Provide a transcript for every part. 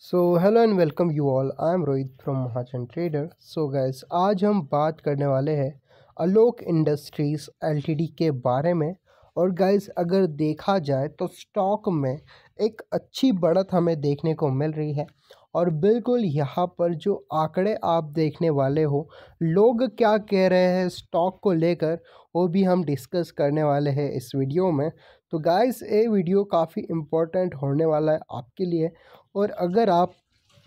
so hello and welcome you all I am Rohit from Mahajan trader so guys आज हम बात करने वाले हैं अलोक इंडस्ट्रीज़ एल के बारे में और गैस अगर देखा जाए तो स्टॉक में एक अच्छी बढ़त हमें देखने को मिल रही है और बिल्कुल यहाँ पर जो आंकड़े आप देखने वाले हो लोग क्या कह रहे हैं स्टॉक को लेकर वो भी हम डिस्कस करने वाले हैं इस वीडियो में तो गाइस ये वीडियो काफ़ी इम्पोर्टेंट होने वाला है आपके लिए और अगर आप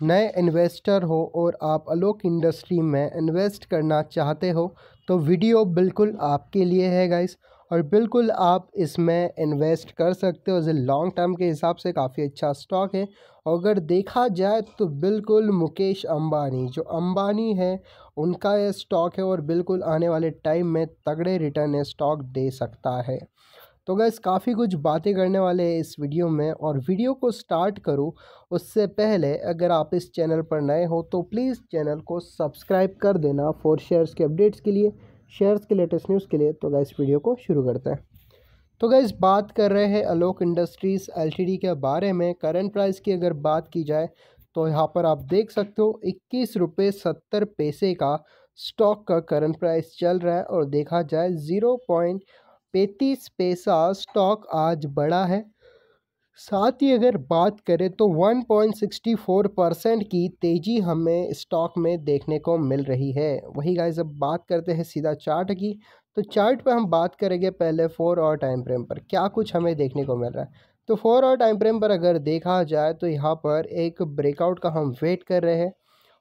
नए इन्वेस्टर हो और आप अलोक इंडस्ट्री में इन्वेस्ट करना चाहते हो तो वीडियो बिल्कुल आपके लिए है गाइस और बिल्कुल आप इसमें इन्वेस्ट कर सकते हो जो लॉन्ग टर्म के हिसाब से काफ़ी अच्छा स्टॉक है और अगर देखा जाए तो बिल्कुल मुकेश अंबानी जो अंबानी है उनका यह स्टॉक है और बिल्कुल आने वाले टाइम में तगड़े रिटर्न ये स्टॉक दे सकता है तो गैस काफ़ी कुछ बातें करने वाले हैं इस वीडियो में और वीडियो को स्टार्ट करूँ उससे पहले अगर आप इस चैनल पर नए हो तो प्लीज़ चैनल को सब्सक्राइब कर देना फॉर शेयर्स के अपडेट्स के लिए शेयर्स के लेटेस्ट न्यूज़ के लिए तो गैस वीडियो को शुरू करते हैं तो गैस बात कर रहे हैं अलोक इंडस्ट्रीज़ एल के बारे में करंट प्राइस की अगर बात की जाए तो यहाँ पर आप देख सकते हो इक्कीस रुपये सत्तर पैसे का स्टॉक का करंट प्राइस चल रहा है और देखा जाए ज़ीरो पॉइंट पैंतीस पैसा स्टॉक आज बढ़ा है साथ ही अगर बात करें तो 1.64 परसेंट की तेज़ी हमें स्टॉक में देखने को मिल रही है वही गाइस अब बात करते हैं सीधा चार्ट की तो चार्ट पर हम बात करेंगे पहले फोर और टाइम फ्रेम पर क्या कुछ हमें देखने को मिल रहा है तो फोर और टाइम फ्रेम पर अगर देखा जाए तो यहाँ पर एक ब्रेकआउट का हम वेट कर रहे हैं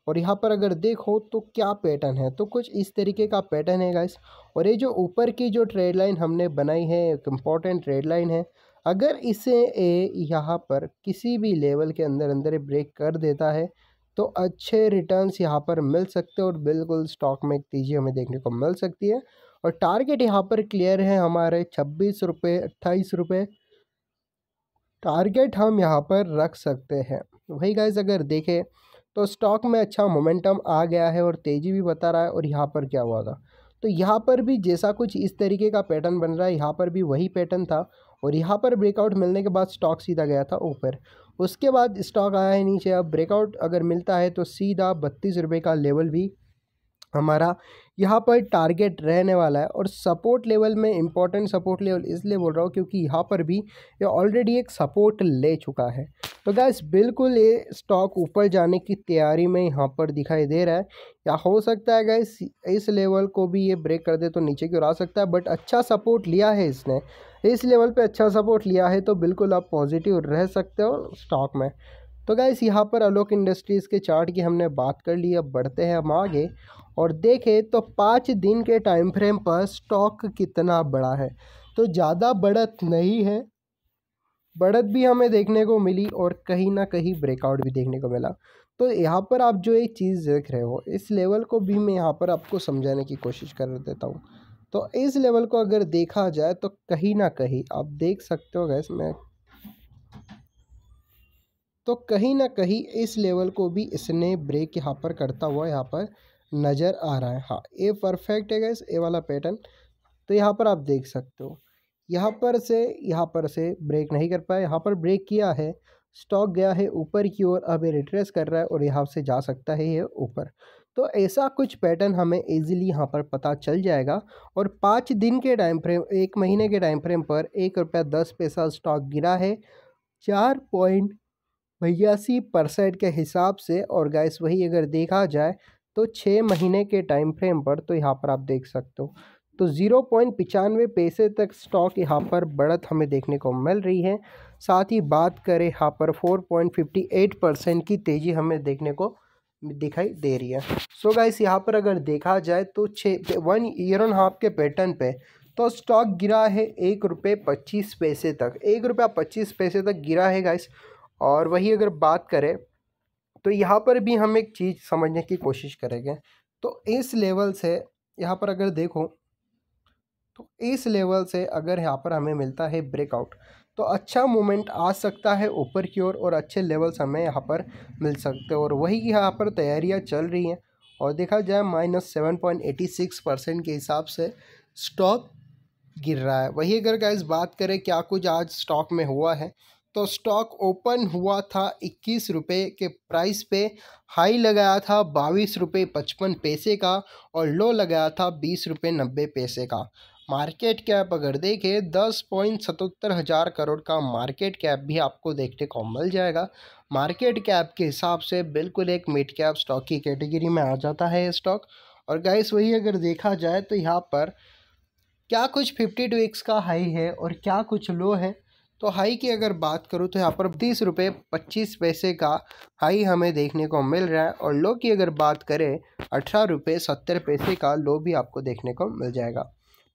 और यहाँ पर अगर देखो तो क्या पैटर्न है तो कुछ इस तरीके का पैटर्न है गाइस और ये जो ऊपर की जो ट्रेड लाइन हमने बनाई है एक इम्पॉर्टेंट ट्रेड लाइन है अगर इसे ए यहाँ पर किसी भी लेवल के अंदर अंदर ब्रेक कर देता है तो अच्छे रिटर्न्स यहाँ पर मिल सकते हैं और बिल्कुल स्टॉक में एक तेज़ी हमें देखने को मिल सकती है और टारगेट यहाँ पर क्लियर है हमारे छब्बीस रुपये अट्ठाईस रुपये टारगेट हम यहाँ पर रख सकते हैं वही गाइज अगर देखें तो स्टॉक में अच्छा मोमेंटम आ गया है और तेज़ी भी बता रहा है और यहाँ पर क्या हुआ था तो यहाँ पर भी जैसा कुछ इस तरीके का पैटर्न बन रहा है यहाँ पर भी वही पैटर्न था और यहाँ पर ब्रेकआउट मिलने के बाद स्टॉक सीधा गया था ऊपर उसके बाद स्टॉक आया है नीचे अब ब्रेकआउट अगर मिलता है तो सीधा बत्तीस रुपये का लेवल भी हमारा यहाँ पर टारगेट रहने वाला है और सपोर्ट लेवल में इम्पोर्टेंट सपोर्ट लेवल इसलिए बोल रहा हूँ क्योंकि यहाँ पर भी ये ऑलरेडी एक सपोर्ट ले चुका है तो गैस बिल्कुल ये स्टॉक ऊपर जाने की तैयारी में यहाँ पर दिखाई दे रहा है या हो सकता है गैस इस लेवल को भी ये ब्रेक कर दे तो नीचे की ओर आ सकता है बट अच्छा सपोर्ट लिया है इसने इस लेवल पे अच्छा सपोर्ट लिया है तो बिल्कुल आप पॉजिटिव रह सकते हो स्टॉक में तो गाइस यहाँ पर अलोक इंडस्ट्रीज़ के चार्ट की हमने बात कर ली अब बढ़ते हैं हम आगे और देखें तो पाँच दिन के टाइम फ्रेम पर स्टॉक कितना बड़ा है तो ज़्यादा बढ़त नहीं है बढ़त भी हमें देखने को मिली और कहीं ना कहीं ब्रेकआउट भी देखने को मिला तो यहाँ पर आप जो एक चीज़ देख रहे हो इस लेवल को भी मैं यहाँ पर आपको समझाने की कोशिश कर देता हूँ तो इस लेवल को अगर देखा जाए तो कहीं ना कहीं आप देख सकते हो गैस मैं तो कहीं ना कहीं इस लेवल को भी इसने ब्रेक यहाँ पर करता हुआ यहाँ पर नज़र आ रहा है हाँ ये परफेक्ट है गैस ए वाला पैटर्न तो यहाँ पर आप देख सकते हो यहाँ पर से यहाँ पर से ब्रेक नहीं कर पाया यहाँ पर ब्रेक किया है स्टॉक गया है ऊपर की ओर अब ये रिट्रेस कर रहा है और यहाँ से जा सकता है ये ऊपर तो ऐसा कुछ पैटर्न हमें इजीली यहाँ पर पता चल जाएगा और पाँच दिन के टाइम फ्रेम एक महीने के टाइम फ्रेम पर एक रुपया दस पैसा स्टॉक गिरा है चार पॉइंट बयासी परसेंट के हिसाब से और गैस वही अगर देखा जाए तो छः महीने के टाइम फ्रेम पर तो यहाँ पर आप देख सकते हो तो ज़ीरो पॉइंट पचानवे पैसे तक स्टॉक यहाँ पर बढ़त हमें देखने को मिल रही है साथ ही बात करें यहाँ पर four point fifty eight percent की तेज़ी हमें देखने को दिखाई दे रही है सो so गाइस यहाँ पर अगर देखा जाए तो छः वन ईयर ऑन हाफ के पैटर्न पे तो स्टॉक गिरा है एक रुपये पच्चीस पैसे तक एक रुपया पच्चीस पैसे तक गिरा है गाइस और वही अगर बात करें तो यहाँ पर भी हम एक चीज़ समझने की कोशिश करेंगे तो इस लेवल से यहाँ पर अगर देखो तो इस लेवल से अगर यहाँ पर हमें मिलता है ब्रेकआउट तो अच्छा मोमेंट आ सकता है ऊपर की ओर और, और अच्छे लेवल्स हमें यहाँ पर मिल सकते हैं और वही यहाँ पर तैयारियाँ चल रही हैं और देखा जाए minus seven point eighty six percent के हिसाब से स्टॉक गिर रहा है वही अगर गाइस बात करें क्या कुछ आज स्टॉक में हुआ है तो स्टॉक ओपन हुआ था इक्कीस रुपये के प्राइस पे हाई लगाया था बाईस रुपये पचपन पैसे का और लो लगाया था बीस रुपये नब्बे पैसे का मार्केट कैप अगर देखें दस पॉइंट सतहत्तर हज़ार करोड़ का मार्केट कैप भी आपको देखने को मिल जाएगा मार्केट कैप के हिसाब से बिल्कुल एक मिड कैप स्टॉक की कैटेगरी में आ जाता है स्टॉक और गाइस वही अगर देखा जाए तो यहाँ पर क्या कुछ फिफ्टी टू एक्स का हाई है और क्या कुछ लो है तो हाई की अगर बात करूँ तो यहाँ पर तीस रुपये पच्चीस पैसे का हाई हमें देखने को मिल रहा है और लो की अगर बात करें अठारह रुपये सत्तर पैसे का लो भी आपको देखने को मिल जाएगा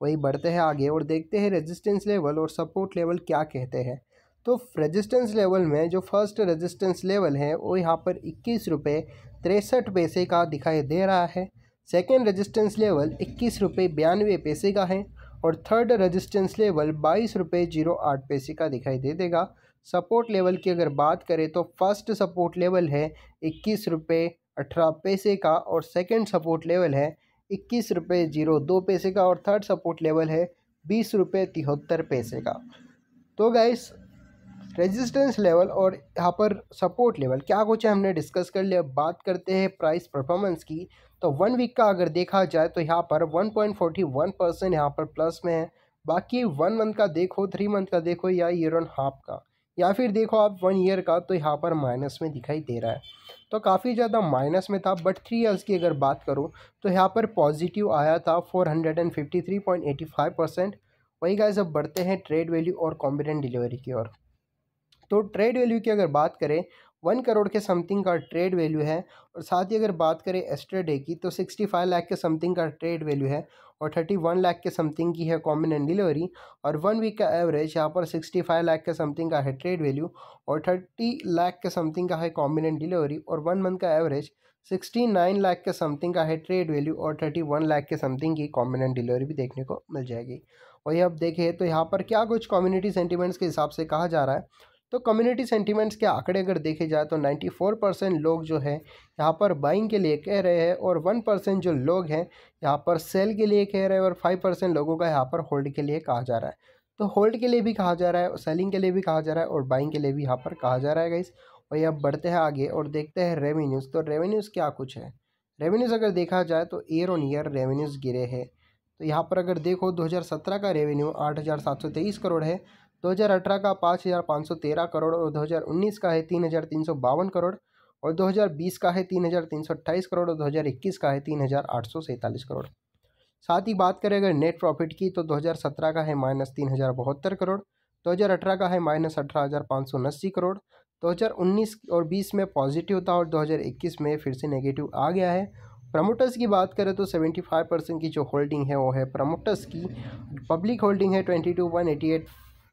वही बढ़ते हैं आगे और देखते हैं रेजिस्टेंस लेवल और सपोर्ट लेवल क्या कहते हैं तो रेजिस्टेंस लेवल में जो फर्स्ट रेजिस्टेंस लेवल है वो यहाँ पर इक्कीस रुपये तिरसठ पैसे का दिखाई दे रहा है सेकेंड रजिस्टेंस लेवल इक्कीस रुपये बयानवे पैसे का है और थर्ड रेजिस्टेंस लेवल बाईस रुपये जीरो आठ पैसे का दिखाई दे देगा सपोर्ट लेवल की अगर बात करें तो फर्स्ट सपोर्ट लेवल है इक्कीस रुपये अठारह पैसे का और सेकंड सपोर्ट लेवल है इक्कीस रुपये जीरो दो पैसे का और थर्ड सपोर्ट लेवल है बीस रुपये तिहत्तर पैसे का तो गाइस रेजिस्टेंस लेवल और यहाँ पर सपोर्ट लेवल क्या कुछ है हमने डिस्कस कर लिया बात करते हैं प्राइस परफॉर्मेंस की तो वन वीक का अगर देखा जाए तो यहाँ पर one point forty one percent यहाँ पर प्लस में है बाकी वन मंथ का देखो थ्री मंथ का देखो या ईयर ऑन हाफ का या फिर देखो आप वन ईयर का तो यहाँ पर माइनस में दिखाई दे रहा है तो काफ़ी ज़्यादा माइनस में था बट थ्री ईयर्स की अगर बात करूँ तो यहाँ पर पॉजिटिव आया था four hundred and fifty three point eighty five percent वही गाइस अब बढ़ते हैं ट्रेड वैल्यू और कॉम्बिनेंट डिलीवरी की ओर तो ट्रेड वैल्यू की अगर बात करें वन करोड़ के समथिंग का ट्रेड वैल्यू है और साथ ही अगर बात करें एस्ट्रेडे की तो सिक्सटी फाइव लाख के समथिंग का ट्रेड वैल्यू है और थर्टी वन लाख के समथिंग की है कॉमन एंड डिलीवरी और वन वीक का एवरेज यहाँ पर सिक्सटी फाइव लाख के समथिंग का है ट्रेड वैल्यू और थर्टी लाख के समथिंग का है कॉमन एंड डिलीवरी और वन मंथ का एवरेज सिक्सटी नाइन लाख के समथिंग का है ट्रेड वैल्यू और थर्टी वन लाख के समथिंग की कॉमन एंड डिलीवरी भी देखने को मिल जाएगी वही अब देखें तो यहाँ पर क्या कुछ कम्युनिटी सेंटिमेंट्स के हिसाब से कहा जा रहा है तो कम्युनिटी सेंटीमेंट्स के आंकड़े अगर देखे जाए तो 94 परसेंट लोग जो है यहाँ पर बाइंग के लिए कह रहे हैं और 1 परसेंट जो लोग हैं यहाँ पर सेल के लिए कह रहे हैं और 5 परसेंट लोगों का यहाँ पर होल्ड के लिए कहा जा रहा है तो होल्ड के लिए भी कहा जा रहा है सेलिंग के लिए भी कहा जा रहा है और बाइंग के लिए भी यहाँ पर कहा जा रहा है गाइस और अब बढ़ते हैं आगे और देखते हैं रेवेन्यूज़ तो रेवेन्यूज़ क्या कुछ है रेवेन्यूज़ अगर देखा जाए तो ईयर ऑन ईयर रेवेन्यूज़ गिरे हैं तो यहाँ पर अगर देखो 2017 का रेवेन्यू 8,723 करोड़ है 2018 का पाँच हज़ार पाँच सौ तेरह करोड़ और 2019 का है तीन हज़ार तीन सौ बावन करोड़ और 2020 का है तीन हज़ार तीन सौ अट्ठाईस करोड़ और 2021 का है तीन हज़ार आठ सौ सैंतालीस करोड़ साथ ही बात करें अगर नेट प्रॉफिट की तो 2017 का है माइनस तीन हज़ार बहत्तर करोड़ 2018 का है माइनस अठारह हज़ार पाँच सौ उन्नासी करोड़ 2019 और 20 में पॉजिटिव था और 2021 में फिर से नेगेटिव आ गया है प्रमोटर्स की बात करें तो 75 परसेंट की जो होल्डिंग है वो है प्रमोटर्स की पब्लिक होल्डिंग है एट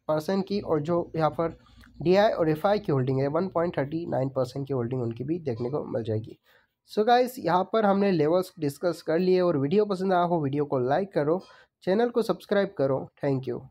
परसेंट की और जो यहाँ पर डी और एफ की होल्डिंग है one point thirty nine percent की होल्डिंग उनकी भी देखने को मिल जाएगी सो so गाइस यहाँ पर हमने लेवल्स डिस्कस कर लिए और वीडियो पसंद आया हो वीडियो को लाइक करो चैनल को सब्सक्राइब करो थैंक यू